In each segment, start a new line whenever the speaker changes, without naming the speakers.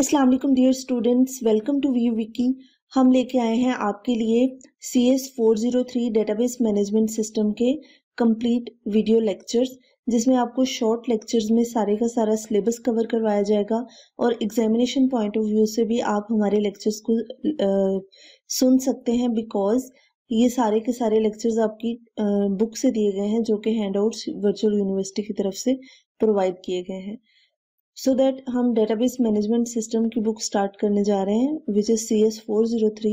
Aslam dear students welcome to वी विकी हम लेके आए हैं आपके लिए C S four zero three database management system के कम्प्लीट वीडियो लेक्चर्स जिसमें आपको शॉर्ट लेक्चर्स में सारे का सारा सिलेबस कवर करवाया जाएगा और एग्जामिनेशन पॉइंट ऑफ व्यू से भी आप हमारे लेक्चर्स को आ, सुन सकते हैं बिकॉज ये सारे के सारे लेक्चर्स आपकी आ, बुक से दिए गए हैं जो कि हैंड आउट्स वर्चुअल यूनिवर्सिटी की तरफ से प्रोवाइड किए गए हैं सो so दैट हम डेटाबेस मैनेजमेंट सिस्टम की बुक स्टार्ट करने जा रहे हैं which is C S four zero three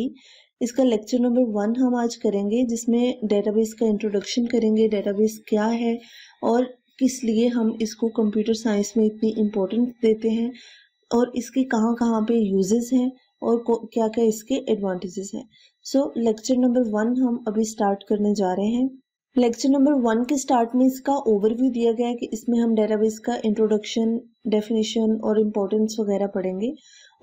इसका लेक्चर नंबर वन हम आज करेंगे जिसमें डेटाबेस का इंट्रोडक्शन करेंगे डेटाबेस क्या है और किस लिए हम इसको कंप्यूटर साइंस में इतनी इम्पोर्टेंस देते हैं और इसके कहाँ कहाँ पे यूजेस हैं और क्या क्या इसके एडवांटेजेस हैं सो लेक्चर नंबर वन हम अभी स्टार्ट करने जा रहे हैं लेक्चर नंबर वन के स्टार्ट में इसका ओवरव्यू दिया गया है कि इसमें हम डेटाबेस का इंट्रोडक्शन डेफिनेशन और इम्पोर्टेंस वगैरह पढ़ेंगे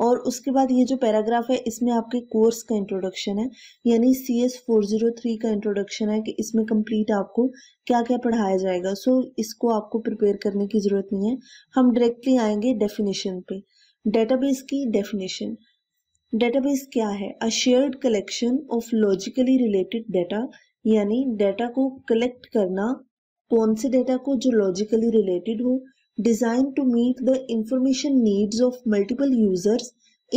और उसके बाद ये जो पैराग्राफ है इसमें आपके कोर्स का इंट्रोडक्शन है यानी C S four zero three का इंट्रोडक्शन है कि इसमें कंप्लीट आपको क्या क्या पढ़ाया जाएगा सो so, इसको आपको प्रिपेयर करने की ज़रूरत नहीं है हम डायरेक्टली आएंगे डेफिनेशन पे डेटाबेस की डेफिनेशन डेटाबेस क्या है a shared collection of logically related data यानी डेटा को कलेक्ट करना कौन से डेटा को जो लॉजिकली रिलेटेड हो designed to meet the information needs of multiple users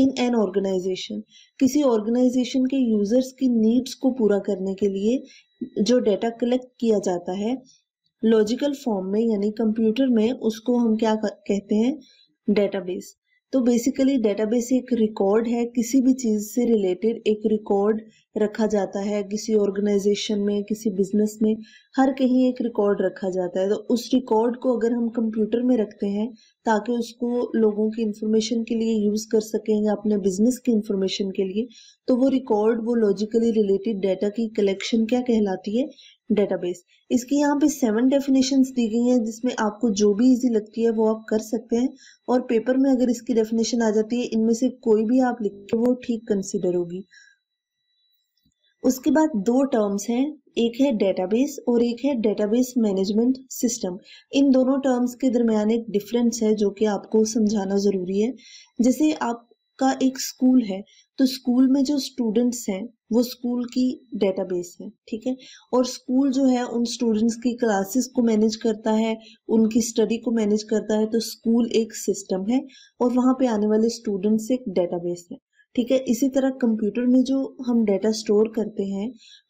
in an organisation किसी ऑर्गेनाइजेशन के यूजर्स की नीड्स को पूरा करने के लिए जो डेटा कलेक्ट किया जाता है लॉजिकल फॉर्म में यानी कंप्यूटर में उसको हम क्या कहते हैं डेटाबेस तो बेसिकली डेटाबेस एक रिकॉर्ड है किसी भी चीज़ से रिलेटेड एक रिकॉर्ड रखा जाता है किसी ऑर्गेनाइजेशन में किसी बिजनेस में हर कहीं एक रिकॉर्ड रखा जाता है तो उस रिकॉर्ड को अगर हम कंप्यूटर में रखते हैं ताकि उसको लोगों की इंफॉर्मेशन के लिए यूज़ कर सकें या अपने बिजनेस की इंफॉर्मेशन के लिए तो वो रिकॉर्ड वो लॉजिकली रिलेटेड डाटा की कलेक्शन क्या कहलाती है डेटाबेस इसकी यहाँ पे सेवन डेफिनेशंस दी गई हैं जिसमें आपको जो भी इजी लगती है वो आप कर सकते हैं और पेपर में अगर इसकी डेफिनेशन आ जाती है इनमें से कोई भी आप लिख के वो ठीक कंसिडर होगी उसके बाद दो टर्म्स हैं एक है डेटाबेस और एक है डेटाबेस मैनेजमेंट सिस्टम इन दोनों टर्म्स के दरमियान एक डिफरेंस है जो कि आपको समझाना ज़रूरी है जैसे आप का एक स्कूल है तो स्कूल में जो स्टूडेंट्स हैं वो स्कूल की डेटाबेस है ठीक है और स्कूल जो है उन स्टूडेंट्स की क्लासेस को मैनेज करता है उनकी स्टडी को मैनेज करता है तो स्कूल एक सिस्टम है और वहाँ पे आने वाले स्टूडेंट्स एक डेटाबेस है ठीक है इसी तरह कंप्यूटर में जो हम डाटा स्टोर करते हैं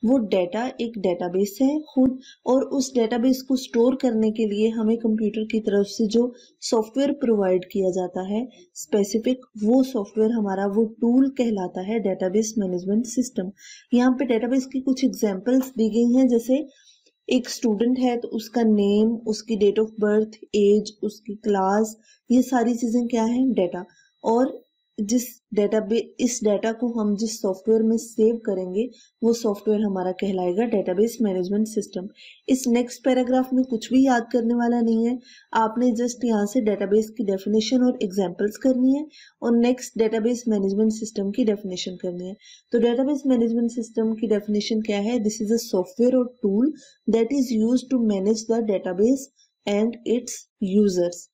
वो डेटा एक डेटाबेस है खुद और उस डेटाबेस को स्टोर करने के लिए हमें कंप्यूटर की तरफ से जो सॉफ्टवेयर प्रोवाइड किया जाता है स्पेसिफिक वो सॉफ्टवेयर हमारा वो टूल कहलाता है डेटाबेस मैनेजमेंट सिस्टम यहाँ पे डेटाबेस की कुछ एग्जाम्पल्स दी गई हैं जैसे एक स्टूडेंट है तो उसका नेम उसकी डेट ऑफ बर्थ एज उसकी क्लास ये सारी चीज़ें क्या है डेटा और जिस डेटा इस डाटा को हम जिस सॉफ्टवेयर में सेव करेंगे वो सॉफ्टवेयर हमारा कहलाएगा डेटाबेस मैनेजमेंट सिस्टम इस नेक्स्ट पैराग्राफ में कुछ भी याद करने वाला नहीं है आपने जस्ट यहाँ से डेटाबेस की डेफिनेशन और एग्जांपल्स करनी है और नेक्स्ट डेटाबेस मैनेजमेंट सिस्टम की डेफिनेशन करनी है तो डेटाबेस मैनेजमेंट सिस्टम की डेफिनेशन क्या है दिस इज अ सॉफ्टवेयर और tool that is use to manage the database and its users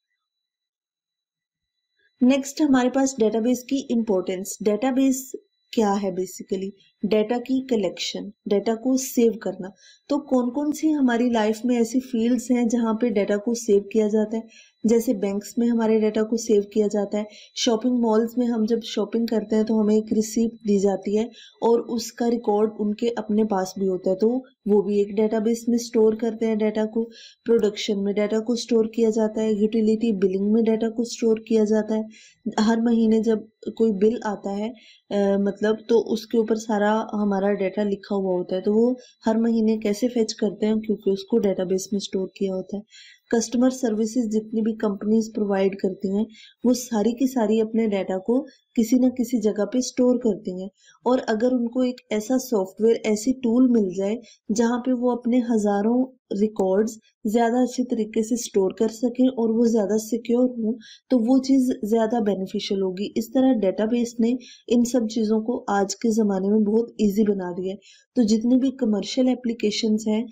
next हमारे पास डेटाबेस की इम्पोर्टेंस डेटाबेस क्या है बेसिकली डेटा की कलेक्शन डेटा को सेव करना तो कौन कौन सी हमारी लाइफ में ऐसी फील्ड्स हैं जहाँ पे डेटा को सेव किया जाता है जैसे बैंक्स में हमारे डेटा को सेव किया जाता है शॉपिंग मॉल्स में हम जब शॉपिंग करते हैं तो हमें एक रिसीप्ट दी जाती है और उसका रिकॉर्ड उनके अपने पास भी होता है तो वो भी एक डेटा में स्टोर करते हैं डेटा को प्रोडक्शन में डेटा को स्टोर किया जाता है यूटिलिटी बिलिंग में डेटा को स्टोर किया जाता है हर महीने जब कोई बिल आता है आ, मतलब तो उसके ऊपर सारा सारा हमारा डाटा लिखा हुआ होता है तो वो हर महीने कैसे फेच करते हैं क्योंकि उसको डेटाबेस में स्टोर किया होता है कस्टमर सर्विसेज जितनी भी कंपनीज प्रोवाइड करती हैं वो सारी की सारी अपने डाटा को किसी ना किसी जगह पे स्टोर करती हैं और अगर उनको एक ऐसा सॉफ्टवेयर ऐसी टूल मिल जाए जहाँ पे वो अपने हज़ारों रिकॉर्ड्स ज़्यादा अच्छे तरीके से स्टोर कर सकें और वो ज़्यादा सिक्योर हों तो वो चीज़ ज़्यादा बेनिफिशियल होगी इस तरह डेटाबेस ने इन सब चीज़ों को आज के ज़माने में बहुत ईजी बना दिया है तो जितनी भी कमर्शियल एप्लीकेशन हैं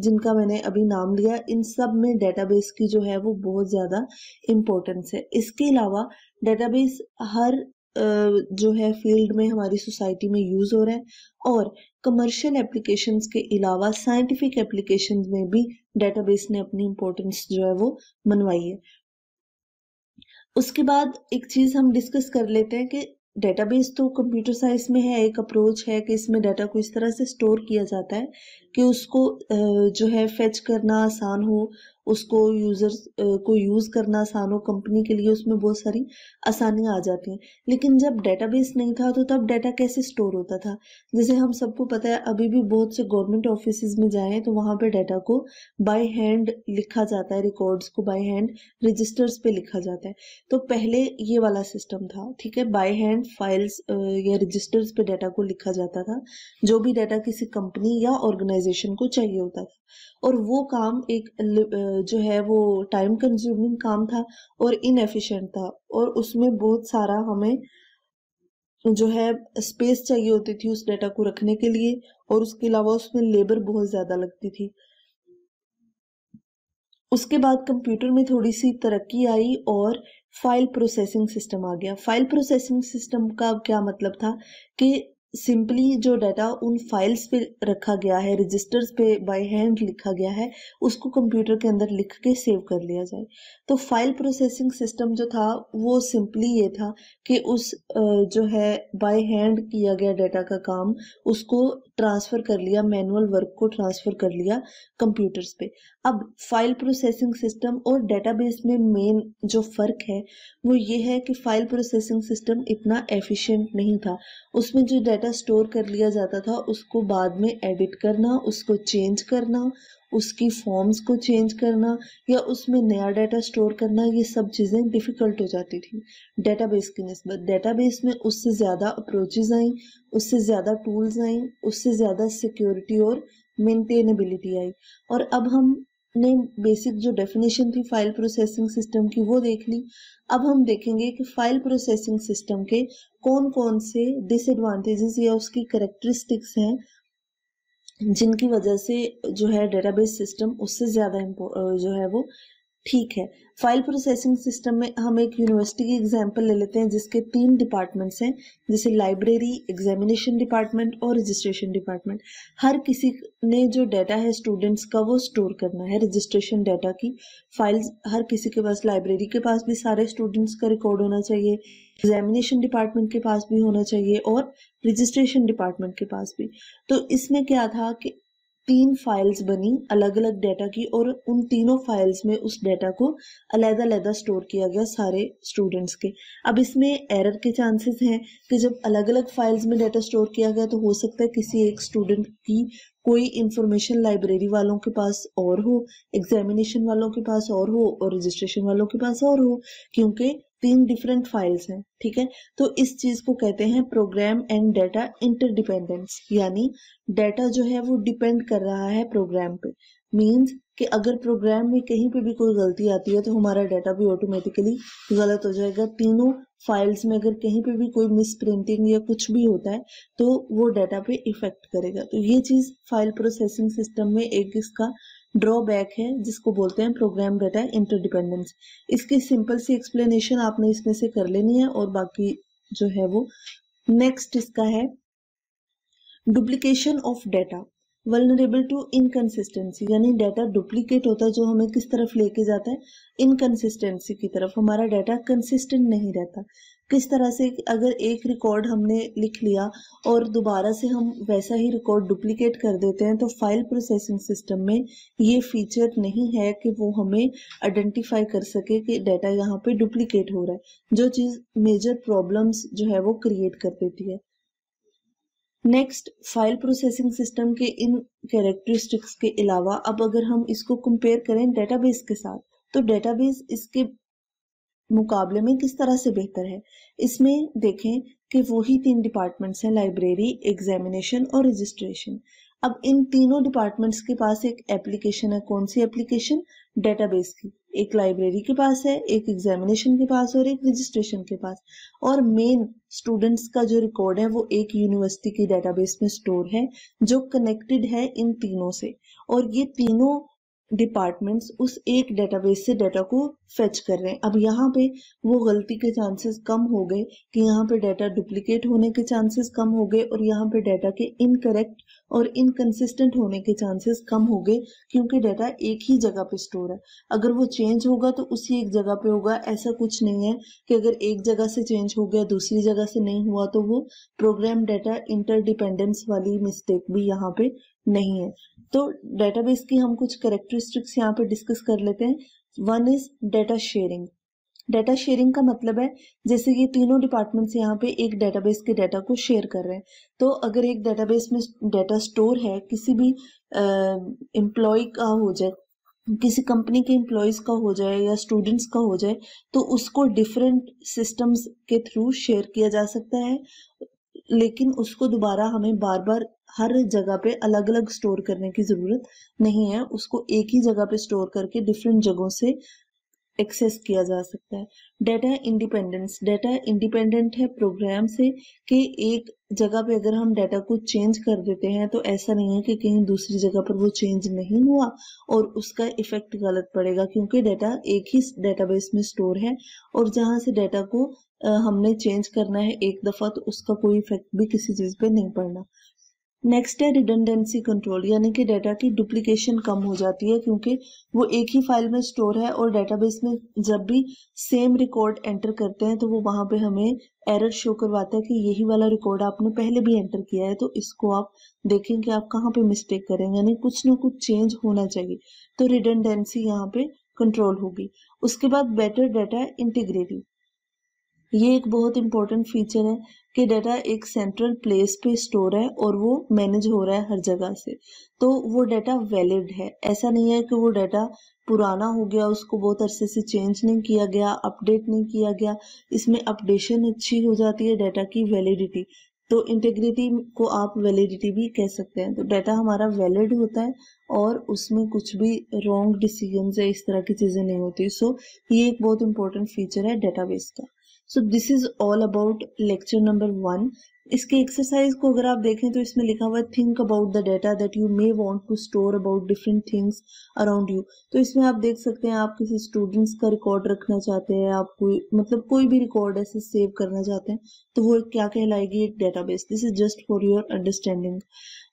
जिनका मैंने अभी नाम लिया इन सब में डेटाबेस की जो है वो बहुत ज़्यादा इम्पोर्टेंस है इसके अलावा डेटाबेस हर जो है फील्ड में हमारी सोसाइटी में यूज़ हो रहा है और कमर्शियल एप्लीकेशंस के अलावा साइंटिफिक एप्लीकेशंस में भी डेटाबेस ने अपनी इम्पोर्टेंस जो है वो मनवाई है उसके बाद एक चीज़ हम डिस्कस कर लेते हैं कि डेटाबेस तो कंप्यूटर साइंस में है एक अप्रोच है कि इसमें डाटा को इस तरह से स्टोर किया जाता है कि उसको जो है फेच करना आसान हो उसको यूज़र्स को यूज़ करना आसान हो कंपनी के लिए उसमें बहुत सारी आसानियाँ आ जाती हैं लेकिन जब डेटाबेस नहीं था तो तब डेटा कैसे स्टोर होता था जैसे हम सबको पता है अभी भी बहुत से गवर्नमेंट ऑफिस में जाएँ तो वहाँ पर डाटा को बाय हैंड लिखा जाता है रिकॉर्ड्स को बाय हैंड रजिस्टर्स पे लिखा जाता है तो पहले ये वाला सिस्टम था ठीक है बाय हैंड फाइल्स या रजिस्टर्स पे डाटा को लिखा जाता था जो भी डाटा किसी कंपनी या ऑर्गेनाइजेशन को चाहिए होता था और वो काम एक जो है वो टाइम कंज्यूमिंग काम था और इनएफिशिएंट था और उसमें बहुत सारा हमें जो है स्पेस चाहिए होती थी उस डेटा को रखने के लिए और उसके अलावा उसमें लेबर बहुत ज़्यादा लगती थी उसके बाद कंप्यूटर में थोड़ी सी तरक्की आई और फाइल प्रोसेसिंग सिस्टम आ गया फाइल प्रोसेसिंग सिस्टम का क्या मतलब था कि सिंपली जो डाटा उन फाइल्स पे रखा गया है रजिस्टर्स पे बाय हैंड लिखा गया है उसको कंप्यूटर के अंदर लिख के सेव कर लिया जाए तो फाइल प्रोसेसिंग सिस्टम जो था वो सिंपली ये था कि उस जो है बाय हैंड किया गया डाटा का काम उसको ट्रांसफ़र कर लिया मैनुअल वर्क को ट्रांसफ़र कर लिया कंप्यूटर्स पे अब फाइल प्रोसेसिंग सिस्टम और डेटाबेस में मेन जो फ़र्क है वो ये है कि फ़ाइल प्रोसेसिंग सिस्टम इतना एफिशिएंट नहीं था उसमें जो डाटा स्टोर कर लिया जाता था उसको बाद में एडिट करना उसको चेंज करना उसकी फॉर्म्स को चेंज करना या उसमें नया डाटा स्टोर करना ये सब चीज़ें डिफ़िकल्ट हो जाती थी डेटाबेस की नस्बत डेटाबेस में उससे ज़्यादा अप्रोचेज आई उससे ज़्यादा टूल्स आई उससे ज़्यादा सिक्योरिटी और मेंटेनेबिलिटी आई और अब हम ने बेसिक जो डेफिनेशन थी फाइल प्रोसेसिंग सिस्टम की वो देख ली अब हम देखेंगे कि फाइल प्रोसेसिंग सिस्टम के कौन कौन से डिसएडवांटेजेस या उसकी करेक्टरिस्टिक्स हैं जिनकी वजह से जो है डेटाबेस सिस्टम उससे ज़्यादा जो है वो ठीक है फाइल प्रोसेसिंग सिस्टम में हम एक यूनिवर्सिटी की एग्जांपल ले लेते हैं जिसके तीन डिपार्टमेंट्स हैं जैसे लाइब्रेरी एग्जामिनेशन डिपार्टमेंट और रजिस्ट्रेशन डिपार्टमेंट हर किसी ने जो डाटा है स्टूडेंट्स का वो स्टोर करना है रजिस्ट्रेशन डाटा की फाइल्स हर किसी के पास लाइब्रेरी के पास भी सारे स्टूडेंट्स का रिकॉर्ड होना चाहिए एग्जामिनेशन डिपार्टमेंट के पास भी होना चाहिए और रजिस्ट्रेशन डिपार्टमेंट के पास भी तो इसमें क्या था कि तीन फाइल्स बनी अलग अलग डेटा की और उन तीनों फाइल्स में उस डेटा को अलहदा अलहदा स्टोर किया गया सारे स्टूडेंट्स के अब इसमें एरर के चांसेस हैं कि जब अलग अलग फाइल्स में डेटा स्टोर किया गया तो हो सकता है किसी एक स्टूडेंट की कोई इंफॉर्मेशन लाइब्रेरी वालों के पास और हो एग्जामिनेशन वालों के पास और हो और रजिस्ट्रेशन वालों के पास और हो क्योंकि तीन डिफरेंट फाइल्स हैं ठीक है तो इस चीज को कहते हैं प्रोग्राम एंड डाटा इंटरडिपेंडेंस यानी डाटा जो है वो डिपेंड कर रहा है प्रोग्राम पे मीन्स कि अगर प्रोग्राम में कहीं पे भी कोई गलती आती है तो हमारा डाटा भी ऑटोमेटिकली गलत हो जाएगा तीनों फाइल्स में अगर कहीं पे भी कोई मिस प्रिंटिंग या कुछ भी होता है तो वो डाटा पे इफेक्ट करेगा तो ये चीज़ फाइल प्रोसेसिंग सिस्टम में एक इसका ड्रॉबैक है जिसको बोलते हैं प्रोग्राम डेटा इंटरडिपेंडेंस इसकी सिंपल सी एक्सप्लेनेशन आपने इसमें से कर लेनी है और बाकी जो है वो नेक्स्ट इसका है duplication of data vulnerable to inconsistency यानी डेटा डुप्लीकेट होता है जो हमें किस तरफ लेके जाता है इनकन्सिस्टेंसी की तरफ हमारा डेटा कंसिस्टेंट नहीं रहता किस तरह से अगर एक रिकॉर्ड हमने लिख लिया और दोबारा से हम वैसा ही रिकॉर्ड डुप्लीकेट कर देते हैं तो फाइल प्रोसेसिंग सिस्टम में ये फीचर नहीं है कि वो हमें आइडेंटिफाई कर सके कि डाटा यहाँ पे डुप्लीकेट हो रहा है जो चीज़ मेजर प्रॉब्लम्स जो है वो क्रिएट कर देती है नेक्स्ट फाइल प्रोसेसिंग सिस्टम के इन कैरेक्टरिस्टिक्स के अलावा अब अगर हम इसको कंपेयर करें डेटाबेस के साथ तो डेटाबेस इसके मुकाबले में किस तरह से बेहतर है इसमें देखें कि वही तीन डिपार्टमेंट्स हैं लाइब्रेरी एग्जामिनेशन और रजिस्ट्रेशन अब इन तीनों डिपार्टमेंट्स के पास एक एप्लीकेशन है कौन सी एप्लीकेशन डेटाबेस की एक लाइब्रेरी के पास है एक एग्जामिनेशन के पास और एक रजिस्ट्रेशन के पास और मेन स्टूडेंट्स का जो रिकॉर्ड है वो एक यूनिवर्सिटी की डेटाबेस में स्टोर है जो कनेक्टेड है इन तीनों से और ये तीनों डिपार्टमेंट्स उस एक डेटाबेस से डाटा को फेच कर रहे हैं अब यहाँ पे वो गलती के चांसेस कम हो गए कि यहाँ पे डाटा डुप्लीकेट होने के चांसेस कम हो गए और यहाँ पे डाटा के इनकरेक्ट और इनकन्सिस्टेंट होने के चांसेस कम हो गए क्योंकि डाटा एक ही जगह पे स्टोर है अगर वो चेंज होगा तो उसी एक जगह पे होगा ऐसा कुछ नहीं है कि अगर एक जगह से चेंज हो गया दूसरी जगह से नहीं हुआ तो वो प्रोग्राम डाटा इंटरडिपेंडेंस वाली मिस्टेक भी यहाँ पे नहीं है तो डेटाबेस की हम कुछ करेक्टरिस्टिक्स यहाँ पे डिस्कस कर लेते हैं one is data sharing data sharing का मतलब है जैसे कि तीनों डिपार्टमेंट्स यहाँ पे एक डेटाबेस के डेटा को शेयर कर रहे हैं तो अगर एक डेटाबेस में डेटा स्टोर है किसी भी एम्प्लॉय का हो जाए किसी कंपनी के एम्प्लॉयज़ का हो जाए या स्टूडेंट्स का हो जाए तो उसको डिफरेंट सिस्टम्स के थ्रू शेयर किया जा सकता है लेकिन उसको दोबारा हमें बार बार हर जगह पे अलग अलग स्टोर करने की ज़रूरत नहीं है उसको एक ही जगह पे स्टोर करके डिफरेंट जगहों से एक्सेस किया जा सकता है डेटा इंडिपेंडेंस डेटा इंडिपेंडेंट है प्रोग्राम से कि एक जगह पे अगर हम डेटा को चेंज कर देते हैं तो ऐसा नहीं है कि कहीं दूसरी जगह पर वो चेंज नहीं हुआ और उसका इफेक्ट गलत पड़ेगा क्योंकि डेटा एक ही डेटाबेस में स्टोर है और जहाँ से डेटा को हमने चेंज करना है एक दफ़ा तो उसका कोई इफेक्ट भी किसी चीज़ पे नहीं पड़ना नेक्स्ट है रिडंडेंसी कंट्रोल यानी कि डाटा की डुप्लीकेशन कम हो जाती है क्योंकि वो एक ही फाइल में स्टोर है और डेटाबेस में जब भी सेम रिकॉर्ड एंटर करते हैं तो वो वहाँ पे हमें एरर शो करवाता है कि यही वाला रिकॉर्ड आपने पहले भी एंटर किया है तो इसको आप देखें कि आप कहाँ पे मिस्टेक करेंगे यानी कुछ ना कुछ चेंज होना चाहिए तो रिडंडेंसी यहाँ पे कंट्रोल होगी उसके बाद बेटर डाटा इंटीग्रेटिव ये एक बहुत इंपॉर्टेंट फीचर है कि डाटा एक सेंट्रल प्लेस पे स्टोर है और वो मैनेज हो रहा है हर जगह से तो वो डाटा वैलिड है ऐसा नहीं है कि वो डाटा पुराना हो गया उसको बहुत अरसे से चेंज नहीं किया गया अपडेट नहीं किया गया इसमें अपडेशन अच्छी हो जाती है डाटा की वैलिडिटी तो इंटेग्रिटी को आप वैलिडिटी भी कह सकते हैं तो डाटा हमारा वैलिड होता है और उसमें कुछ भी रॉन्ग डिसीजन या इस तरह की चीज़ें नहीं होती सो so, ये एक बहुत इंपॉर्टेंट फीचर है डेटाबेस का so this is all about lecture number one इसके एक्सरसाइज को अगर आप देखें तो इसमें लिखा हुआ है think about the data that you may want to store about different things around you तो इसमें आप देख सकते हैं आप किसी स्टूडेंट्स का रिकॉर्ड रखना चाहते हैं आप कोई मतलब कोई भी रिकॉर्ड ऐसे सेव करना चाहते हैं तो वो क्या कहलाएगी एक base this is just for your understanding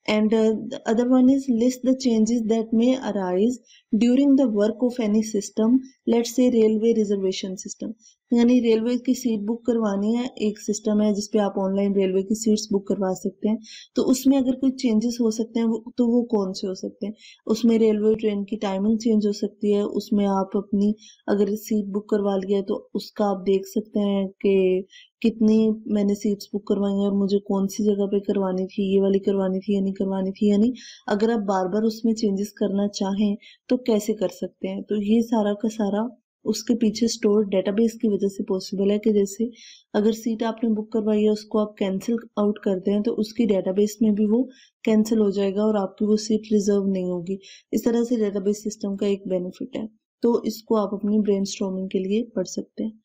and other one is list the changes that may arise during the work of any system let's a railway reservation system यानी रेलवे की सीट बुक करवानी है एक system है जिसपे आप online railway की seats book करवा सकते हैं तो उसमें अगर कोई चेंजेस हो सकते हैं तो वो कौन से हो सकते हैं उसमें रेलवे ट्रेन की टाइमिंग चेंज हो सकती है उसमें आप अपनी अगर सीट बुक करवा लिया तो उसका आप देख सकते हैं कि कितनी मैंने सीट्स बुक करवाई हैं और मुझे कौन सी जगह पे करवानी थी ये वाली करवानी थी या नहीं करवानी थी यानी अगर आप बार बार उसमें चेंजेस करना चाहें तो कैसे कर सकते हैं तो ये सारा का सारा उसके पीछे स्टोर डेटाबेस की वजह से पॉसिबल है कि जैसे अगर सीट आपने बुक करवाई है उसको आप कैंसिल आउट करते हैं तो उसकी डेटाबेस में भी वो कैंसिल हो जाएगा और आपकी वो सीट रिजर्व नहीं होगी इस तरह से डेटाबेस सिस्टम का एक बेनिफिट है तो इसको आप अपनी ब्रेन के लिए पढ़ सकते हैं